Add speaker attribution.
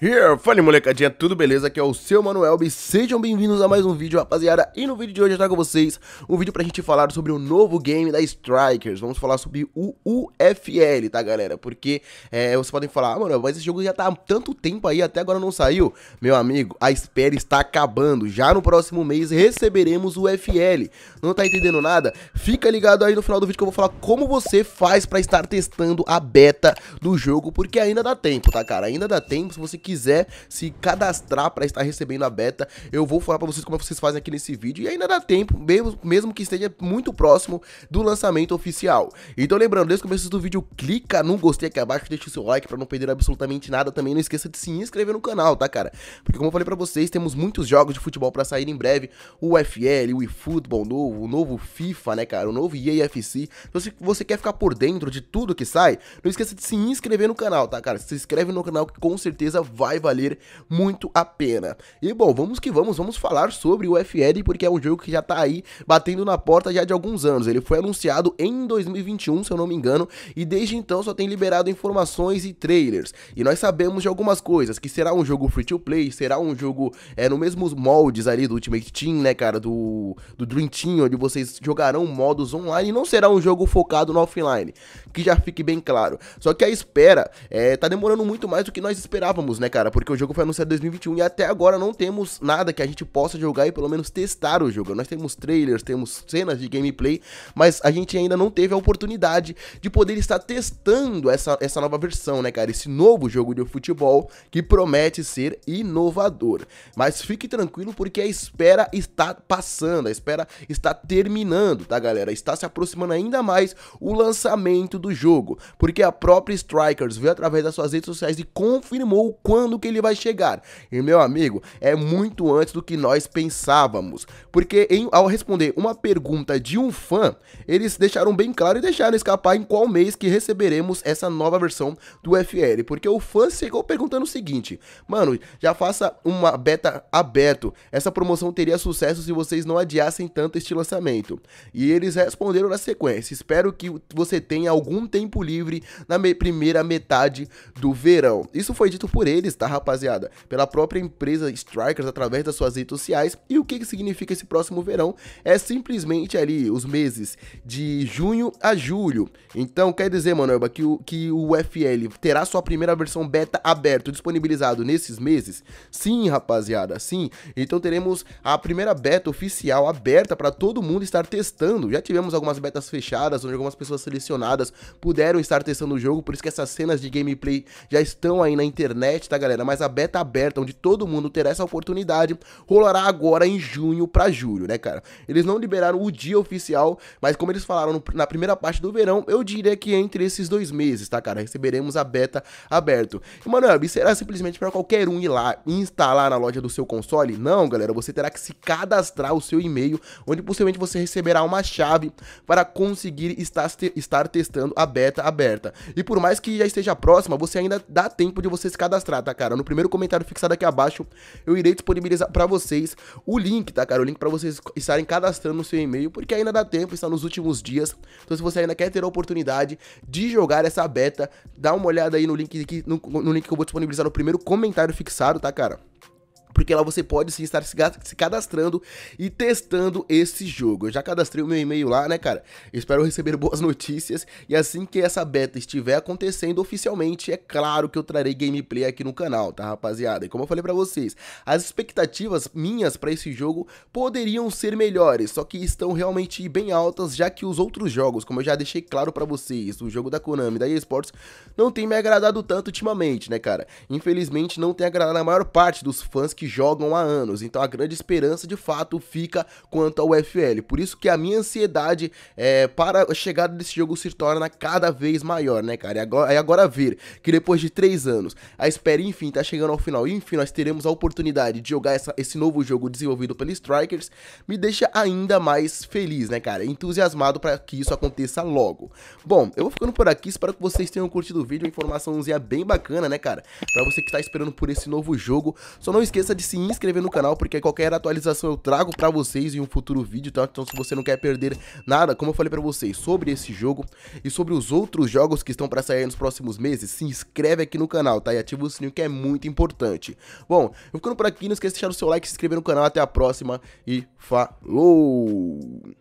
Speaker 1: Here, fala molecadinha, tudo beleza? Aqui é o seu Manuel e sejam bem-vindos a mais um vídeo, rapaziada. E no vídeo de hoje eu trago com vocês um vídeo pra gente falar sobre o novo game da Strikers. Vamos falar sobre o UFL, tá, galera? Porque é, vocês podem falar, ah, mano, mas esse jogo já tá há tanto tempo aí, até agora não saiu. Meu amigo, a espera está acabando. Já no próximo mês receberemos o UFL. Não tá entendendo nada? Fica ligado aí no final do vídeo que eu vou falar como você faz pra estar testando a beta do jogo, porque ainda dá tempo, tá, cara? Ainda dá tempo se você quiser se cadastrar para estar recebendo a beta, eu vou falar para vocês como é vocês fazem aqui nesse vídeo e ainda dá tempo, mesmo, mesmo que esteja muito próximo do lançamento oficial. Então lembrando, desde o começo do vídeo, clica no gostei aqui abaixo, deixa o seu like para não perder absolutamente nada, também não esqueça de se inscrever no canal, tá cara? Porque como eu falei para vocês, temos muitos jogos de futebol para sair em breve, o FL, o eFootball novo, o novo FIFA, né cara, o novo EAFC, então se você quer ficar por dentro de tudo que sai, não esqueça de se inscrever no canal, tá cara? Se inscreve no canal que com certeza vai valer muito a pena. E bom, vamos que vamos, vamos falar sobre o FL, porque é um jogo que já tá aí batendo na porta já de alguns anos. Ele foi anunciado em 2021, se eu não me engano, e desde então só tem liberado informações e trailers. E nós sabemos de algumas coisas, que será um jogo free to play, será um jogo é, no mesmo moldes ali do Ultimate Team, né, cara, do, do Dream Team, onde vocês jogarão modos online e não será um jogo focado no offline, que já fique bem claro. Só que a espera é, tá demorando muito mais do que nós esperávamos, né, né, cara? Porque o jogo foi anunciado em 2021 e até agora não temos nada que a gente possa jogar e pelo menos testar o jogo. Nós temos trailers, temos cenas de gameplay, mas a gente ainda não teve a oportunidade de poder estar testando essa, essa nova versão, né, cara? Esse novo jogo de futebol que promete ser inovador. Mas fique tranquilo porque a espera está passando, a espera está terminando, tá, galera? Está se aproximando ainda mais o lançamento do jogo, porque a própria Strikers veio através das suas redes sociais e confirmou o quanto quando que ele vai chegar? E meu amigo, é muito antes do que nós pensávamos, porque em, ao responder uma pergunta de um fã, eles deixaram bem claro e deixaram escapar em qual mês que receberemos essa nova versão do FL, porque o fã chegou perguntando o seguinte: "Mano, já faça uma beta aberto. Essa promoção teria sucesso se vocês não adiassem tanto este lançamento". E eles responderam na sequência: "Espero que você tenha algum tempo livre na me primeira metade do verão". Isso foi dito por eles eles, tá, rapaziada? Pela própria empresa Strikers, através das suas redes sociais. E o que, que significa esse próximo verão? É simplesmente ali os meses de junho a julho. Então, quer dizer, Manoelba, que o, que o FL terá sua primeira versão beta aberta disponibilizado nesses meses? Sim, rapaziada, sim. Então teremos a primeira beta oficial aberta para todo mundo estar testando. Já tivemos algumas betas fechadas, onde algumas pessoas selecionadas puderam estar testando o jogo, por isso que essas cenas de gameplay já estão aí na internet, tá, galera? Mas a beta aberta, onde todo mundo terá essa oportunidade, rolará agora em junho para julho, né, cara? Eles não liberaram o dia oficial, mas como eles falaram no, na primeira parte do verão, eu diria que entre esses dois meses, tá, cara? Receberemos a beta aberto. E, mano, será simplesmente para qualquer um ir lá e instalar na loja do seu console? Não, galera, você terá que se cadastrar o seu e-mail, onde possivelmente você receberá uma chave para conseguir estar, estar testando a beta aberta. E por mais que já esteja próxima, você ainda dá tempo de você se cadastrar tá, cara? No primeiro comentário fixado aqui abaixo, eu irei disponibilizar para vocês o link, tá, cara? O link para vocês estarem cadastrando no seu e-mail, porque ainda dá tempo, está nos últimos dias. Então, se você ainda quer ter a oportunidade de jogar essa beta, dá uma olhada aí no link, aqui, no, no link que eu vou disponibilizar no primeiro comentário fixado, tá, cara? porque lá você pode sim estar se cadastrando e testando esse jogo. Eu já cadastrei o meu e-mail lá, né, cara? Espero receber boas notícias e assim que essa beta estiver acontecendo oficialmente, é claro que eu trarei gameplay aqui no canal, tá, rapaziada? E como eu falei para vocês, as expectativas minhas para esse jogo poderiam ser melhores, só que estão realmente bem altas, já que os outros jogos, como eu já deixei claro para vocês, o jogo da Konami, da eSports, não tem me agradado tanto ultimamente, né, cara? Infelizmente não tem agradado a maior parte dos fãs que jogam há anos. Então a grande esperança de fato fica quanto ao UFL. Por isso que a minha ansiedade é, para a chegada desse jogo se torna cada vez maior, né, cara? E agora, e agora ver que depois de três anos a espera, enfim, tá chegando ao final. E, enfim, nós teremos a oportunidade de jogar essa, esse novo jogo desenvolvido pelos Strikers. Me deixa ainda mais feliz, né, cara? Entusiasmado para que isso aconteça logo. Bom, eu vou ficando por aqui. Espero que vocês tenham curtido o vídeo. Uma informaçãozinha bem bacana, né, cara? Pra você que tá esperando por esse novo jogo. Só não esqueça esqueça de se inscrever no canal, porque qualquer atualização eu trago pra vocês em um futuro vídeo, tá? Então se você não quer perder nada, como eu falei pra vocês, sobre esse jogo e sobre os outros jogos que estão pra sair nos próximos meses, se inscreve aqui no canal, tá? E ativa o sininho que é muito importante. Bom, eu ficando por aqui, não esqueça de deixar o seu like, se inscrever no canal, até a próxima e falou!